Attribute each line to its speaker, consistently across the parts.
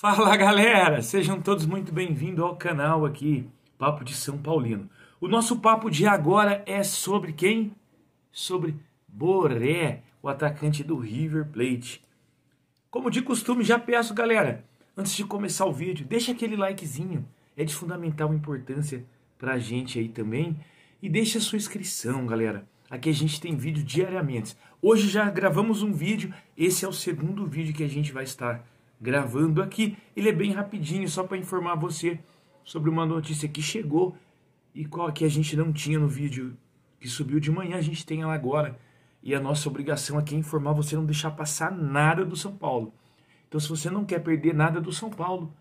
Speaker 1: Fala galera, sejam todos muito bem-vindos ao canal aqui, Papo de São Paulino. O nosso papo de agora é sobre quem? Sobre Boré, o atacante do River Plate. Como de costume, já peço galera, antes de começar o vídeo, deixa aquele likezinho, é de fundamental importância pra gente aí também. E deixa a sua inscrição, galera. Aqui a gente tem vídeo diariamente. Hoje já gravamos um vídeo, esse é o segundo vídeo que a gente vai estar gravando aqui. Ele é bem rapidinho, só para informar você sobre uma notícia que chegou e qual que a gente não tinha no vídeo que subiu de manhã, a gente tem ela agora. E a nossa obrigação aqui é informar você não deixar passar nada do São Paulo. Então se você não quer perder nada do São Paulo,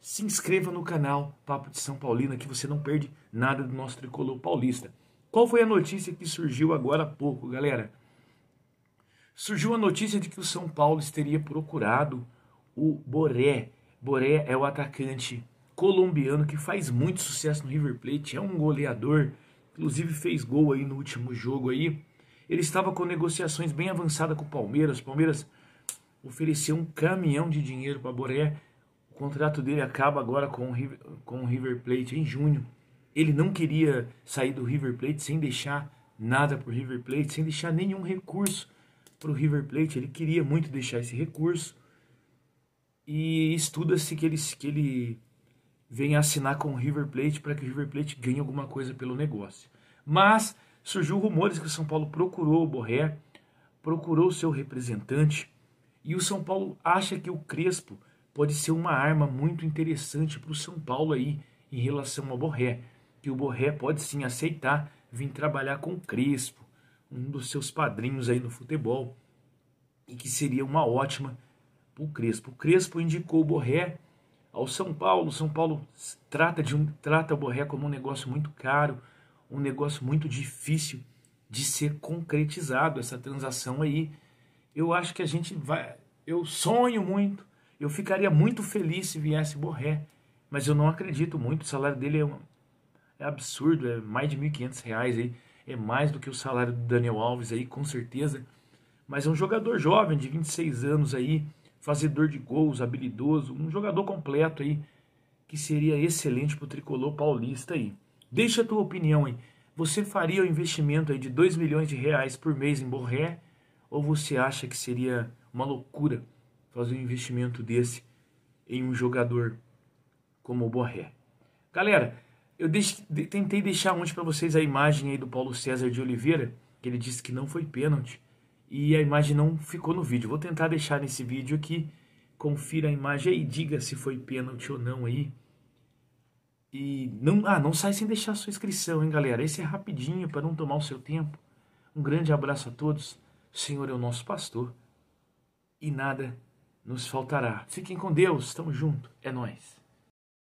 Speaker 1: se inscreva no canal Papo de São Paulina que você não perde nada do nosso tricolor paulista. Qual foi a notícia que surgiu agora há pouco, galera? Surgiu a notícia de que o São Paulo estaria procurado o Boré. Boré é o atacante colombiano que faz muito sucesso no River Plate, é um goleador, inclusive fez gol aí no último jogo aí. Ele estava com negociações bem avançadas com o Palmeiras. O Palmeiras ofereceu um caminhão de dinheiro para Boré. O contrato dele acaba agora com o, River, com o River Plate em junho. Ele não queria sair do River Plate sem deixar nada para o River Plate, sem deixar nenhum recurso para o River Plate. Ele queria muito deixar esse recurso e estuda-se que ele, que ele venha assinar com o River Plate para que o River Plate ganhe alguma coisa pelo negócio. Mas surgiu rumores que o São Paulo procurou o Borré, procurou seu representante, e o São Paulo acha que o Crespo pode ser uma arma muito interessante para o São Paulo aí em relação ao Borré, que o Borré pode sim aceitar vir trabalhar com o Crespo, um dos seus padrinhos aí no futebol, e que seria uma ótima o Crespo. O Crespo indicou o Borré ao São Paulo. O São Paulo trata, de um, trata o Borré como um negócio muito caro, um negócio muito difícil de ser concretizado, essa transação aí. Eu acho que a gente vai. Eu sonho muito, eu ficaria muito feliz se viesse Borré, mas eu não acredito muito. O salário dele é, um, é absurdo, é mais de R$ 1.500 aí, é mais do que o salário do Daniel Alves aí, com certeza. Mas é um jogador jovem, de 26 anos aí, fazedor de gols, habilidoso, um jogador completo aí, que seria excelente para o tricolor paulista aí. Deixa a tua opinião aí. Você faria o investimento aí de 2 milhões de reais por mês em Borré? Ou você acha que seria uma loucura fazer um investimento desse em um jogador como o Borré? Galera, eu deixe, tentei deixar ontem para vocês a imagem aí do Paulo César de Oliveira, que ele disse que não foi pênalti e a imagem não ficou no vídeo. Vou tentar deixar nesse vídeo aqui. Confira a imagem e diga se foi pênalti ou não aí. E não, ah, não sai sem deixar sua inscrição, hein, galera? Esse é rapidinho para não tomar o seu tempo. Um grande abraço a todos. O Senhor é o nosso pastor e nada nos faltará. Fiquem com Deus, estamos junto. É nós.